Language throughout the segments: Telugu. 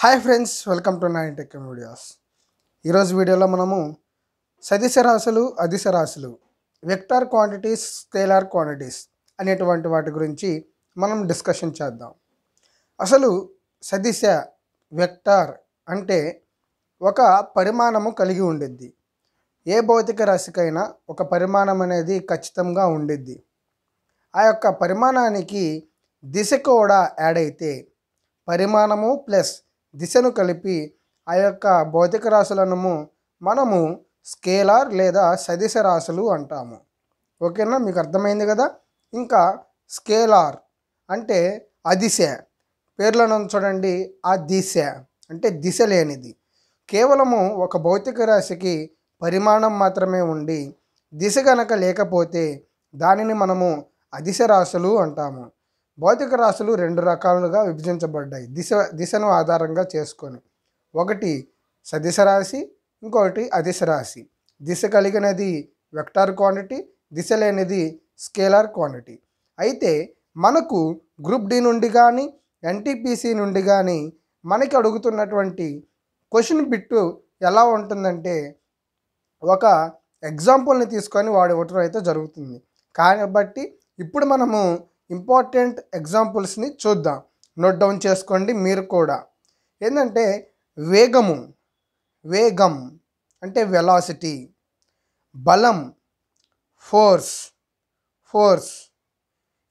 hi friends welcome to nine tech videos ఈరోజు వీడియోలో మనము సదిశరాశులు అధిశరాశులు వెక్టార్ క్వాంటిటీస్ స్కేలార్ క్వాంటిటీస్ అనేటువంటి వాటి గురించి మనం డిస్కషన్ చేద్దాం అసలు సదిశ వెక్టార్ అంటే ఒక పరిమాణము కలిగి ఉండిద్ది ఏ భౌతిక రాశికైనా ఒక పరిమాణం అనేది ఖచ్చితంగా ఉండిద్ది ఆ యొక్క పరిమాణానికి దిశ కూడా యాడ్ అయితే పరిమాణము ప్లస్ దిశను కలిపి ఆ యొక్క భౌతిక రాశులను మనము స్కేలార్ లేదా సదిశ రాశులు అంటాము ఓకేనా మీకు అర్థమైంది కదా ఇంకా స్కేలార్ అంటే అదిశ పేర్లను చూడండి ఆ దిశ అంటే దిశ లేనిది కేవలము ఒక భౌతిక రాశికి పరిమాణం మాత్రమే ఉండి దిశ గనక లేకపోతే దానిని మనము అదిశ రాశులు అంటాము భౌతిక రాశులు రెండు రకాలుగా విభజించబడ్డాయి దిశ దిశను ఆధారంగా చేసుకొని ఒకటి సదిశ రాశి ఇంకొకటి అదిశ రాశి దిశ కలిగినది వెక్టార్ క్వాంటిటీ దిశ లేనిది స్కేలార్ క్వాంటిటీ అయితే మనకు గ్రూప్ డి నుండి కానీ ఎన్టీపీసీ నుండి కానీ మనకి అడుగుతున్నటువంటి క్వశ్చన్ బిట్టు ఎలా ఉంటుందంటే ఒక ఎగ్జాంపుల్ని తీసుకొని వాడు ఇవ్వటం అయితే జరుగుతుంది కాబట్టి ఇప్పుడు మనము ఇంపార్టెంట్ ఎగ్జాంపుల్స్ని చూద్దాం నోట్ డౌన్ చేసుకోండి మీరు కూడా ఏంటంటే వేగము వేగం అంటే వెలాసిటీ బలం ఫోర్స్ ఫోర్స్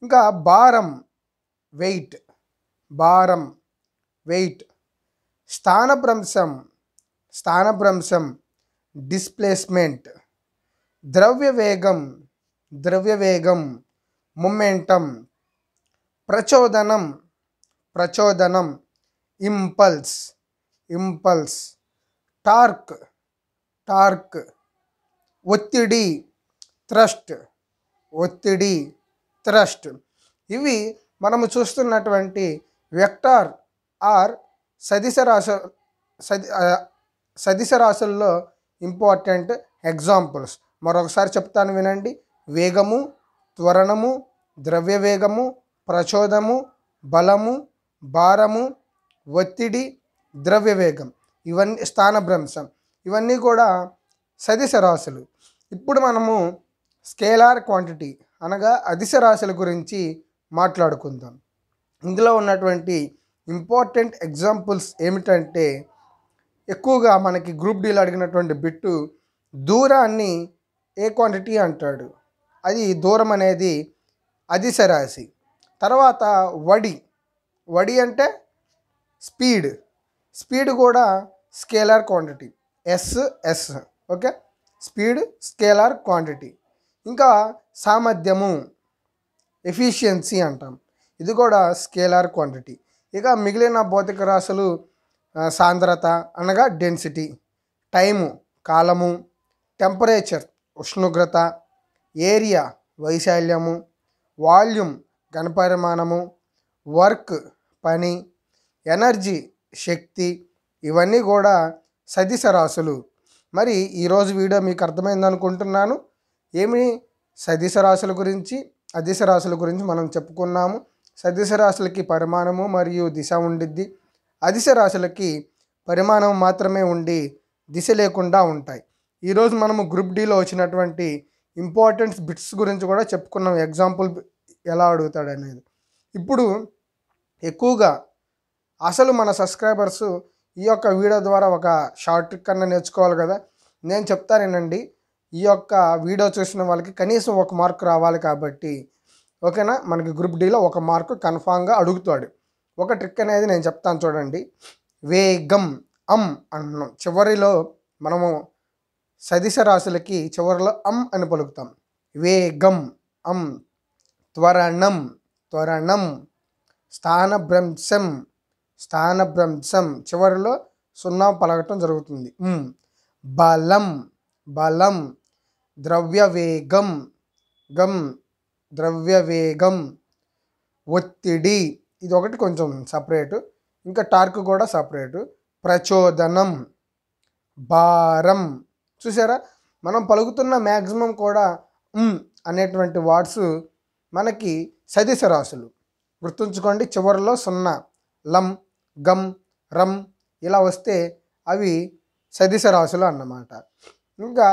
ఇంకా భారం వెయిట్ భారం వెయిట్ స్థానభ్రంశం స్థానభ్రంశం డిస్ప్లేస్మెంట్ ద్రవ్య వేగం ద్రవ్య వేగం మొమెంటం ప్రచోదనం ప్రచోదనం ఇంపల్స్ ఇంపల్స్ టార్క్ టార్క్ ఒత్తిడి థ్రస్ట్ ఒత్తిడి థ్రస్ట్ ఇవి మనము చూస్తున్నటువంటి వెక్టార్ ఆర్ సదిశ రాశు సది సదిశ రాశుల్లో ఇంపార్టెంట్ ఎగ్జాంపుల్స్ మరొకసారి చెప్తాను వినండి వేగము త్వరణము ద్రవ్యవేగము ప్రచోదము బలము భారము ఒత్తిడి ద్రవ్యవేగం ఇవన్నీ స్థానభ్రంశం ఇవన్నీ కూడా సదిశ రాశులు ఇప్పుడు మనము స్కేలార్ క్వాంటిటీ అనగా అదిశ రాశుల గురించి మాట్లాడుకుందాం ఇందులో ఉన్నటువంటి ఇంపార్టెంట్ ఎగ్జాంపుల్స్ ఏమిటంటే ఎక్కువగా మనకి గ్రూప్ డీలు అడిగినటువంటి బిట్టు దూరాన్ని ఏ క్వాంటిటీ అంటాడు అది దూరం అనేది అదిశ రాశి తర్వాత వడి వడి అంటే స్పీడ్ స్పీడ్ కూడా scalar quantity yes yes okay speed scalar quantity ఇంకా సామర్థ్యము ఎఫిషియన్సీ అంటాం ఇది కూడా స్కేలార్ క్వాంటిటీ ఇక మిగిలిన భౌతిక రాశులు సాంద్రత అనగా డెన్సిటీ టైము కాలము టెంపరేచర్ ఉష్ణోగ్రత ఏరియా వైశాల్యము వాల్యూమ్ ఘనపరిమాణము వర్క్ పని ఎనర్జీ శక్తి ఇవన్నీ కూడా సదిశ రాశులు మరి ఈరోజు వీడియో మీకు అర్థమైంది అనుకుంటున్నాను ఏమి సదిశ రాశుల గురించి అదిశ రాశుల గురించి మనం చెప్పుకున్నాము సదిశ రాశులకి పరిమాణము మరియు దిశ ఉండిద్ది అదిశ రాశులకి పరిమాణం మాత్రమే ఉండి దిశ లేకుండా ఉంటాయి ఈరోజు మనము గ్రూప్ డీలో వచ్చినటువంటి ఇంపార్టెంట్స్ బిట్స్ గురించి కూడా చెప్పుకున్నాం ఎగ్జాంపుల్ ఎలా అడుగుతాడు అనేది ఇప్పుడు ఎక్కువగా అసలు మన సబ్స్క్రైబర్స్ ఈ యొక్క వీడియో ద్వారా ఒక షార్ట్ ట్రిక్ అన్న నేర్చుకోవాలి కదా నేను చెప్తానేనండి ఈ యొక్క వీడియో చూసిన వాళ్ళకి కనీసం ఒక మార్క్ రావాలి కాబట్టి ఓకేనా మనకి గ్రూప్ డీలో ఒక మార్క్ కన్ఫామ్గా అడుగుతాడు ఒక ట్రిక్ అనేది నేను చెప్తాను చూడండి వేగం అమ్ అన్నాం చివరిలో మనము సదిశ రాశులకి చివరిలో అం అని పలుకుతాం వేగం అం త్వరణం త్వరణం స్థానభ్రంశం స్థానభ్రంశం చివరిలో సున్నా పలకటం జరుగుతుంది బలం బలం ద్రవ్యవేగం గం ద్రవ్యవేగం ఒత్తిడి ఇది ఒకటి కొంచెం సపరేటు ఇంకా టార్క్ కూడా సపరేటు ప్రచోదనం భారం చూసారా మనం పలుకుతున్న మ్యాక్సిమం కూడా అనేటువంటి వర్డ్స్ మనకి రాసులు గుర్తుంచుకోండి చివరిలో సున్నా లం గమ్ రమ్ ఇలా వస్తే అవి రాసులు అన్నమాట ఇంకా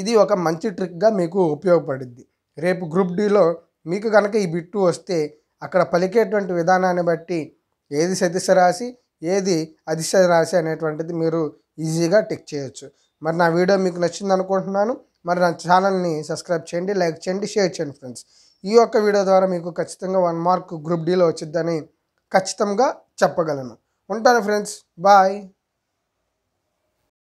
ఇది ఒక మంచి ట్రిక్గా మీకు ఉపయోగపడుద్ది రేపు గ్రూప్ డిలో మీకు కనుక ఈ బిట్టు వస్తే అక్కడ పలికేటువంటి విధానాన్ని బట్టి ఏది సదిశ రాసి ఏది అదిశ రాసి అనేటువంటిది మీరు ఈజీగా టెక్ చేయొచ్చు మరి నా వీడియో మీకు నచ్చింది అనుకుంటున్నాను మరి నా ఛానల్ని సబ్స్క్రైబ్ చేయండి లైక్ చేయండి షేర్ చేయండి ఫ్రెండ్స్ ఈ యొక్క వీడియో ద్వారా మీకు ఖచ్చితంగా వన్ మార్క్ గ్రూప్ డీలో వచ్చిద్దని ఖచ్చితంగా చెప్పగలను ఉంటాను ఫ్రెండ్స్ బాయ్